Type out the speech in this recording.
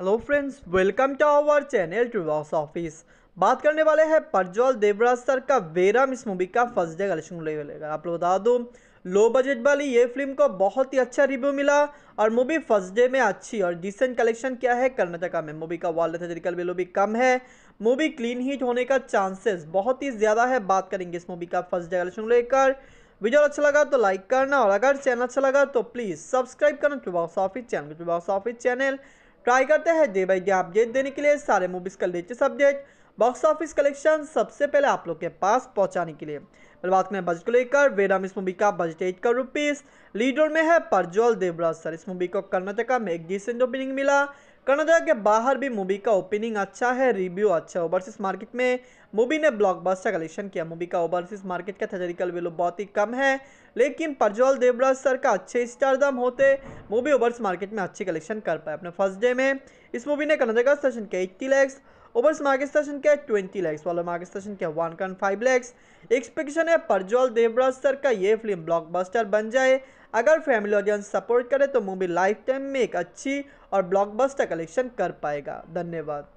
hello friends welcome to our channel to box office बात करने वाले हैं प्रज्वल देवराज सर का वेराम इस मूवी का फर्स्ट डे कलेक्शन लेकर आप लोग बता दो लो बजट वाली ये फिल्म को बहुत ही अच्छा रिव्यू मिला और मूवी फर्स्ट डे में अच्छी और डिसेंट कलेक्शन क्या है कर्नाटका में मूवी का वॉल थेटरिकल वेलो भी कम है मूवी क्लीन हिट होने का चांसेस बहुत ही ज़्यादा है बात करेंगे इस मूवी का फर्स्ट डे कलेक्शन लेकर वीडियो अच्छा लगा तो लाइक करना और अगर चैनल अच्छा लगा तो प्लीज़ सब्सक्राइब करना to box office channel to box office channel try करते हैं डे बाई डे अपडेट देने के लिए सारे मूवीज़ का latest update box office collection सबसे पहले आप लोग के पास पहुंचाने के लिए बात करें बजट को लेकर वेराम इस मूवी का budget eight crore rupees leader में है परजोल देवराज सर इस मूवी को कर्नाटका में एक डिसेंट ओपनिंग मिला कर्नाटक के बाहर भी मूवी का ओपनिंग अच्छा है रिव्यू अच्छा ओवरसीज मार्केट में मूवी ने ब्लॉकबस्टर कलेक्शन किया मूवी का ओवरसीज मार्केट का थेरिकल वैल्यू बहुत ही कम है लेकिन प्रज्वल देवराज सर का अच्छे स्टारदम होते मूवी ओवरसीज मार्केट में अच्छी कलेक्शन कर पाए अपने फर्स्ट डे में इस मूवी ने कर्नाटका सेशन के एट्टी लैक्स ओवरस 마గ스터শন কে 20 লাখস වල 마గ스터শন কে 1.5 লাখস এক্সপেকশন হ পারজল দেবরা স্যার কা ই ফিল্ম ব্লকবাস্টার বন jaye अगर फैमिली लोगन सपोर्ट करे तो मूवी লাইফটাইম মেค अच्छी और ब्लॉकबस्टर कलेक्शन कर पाएगा धन्यवाद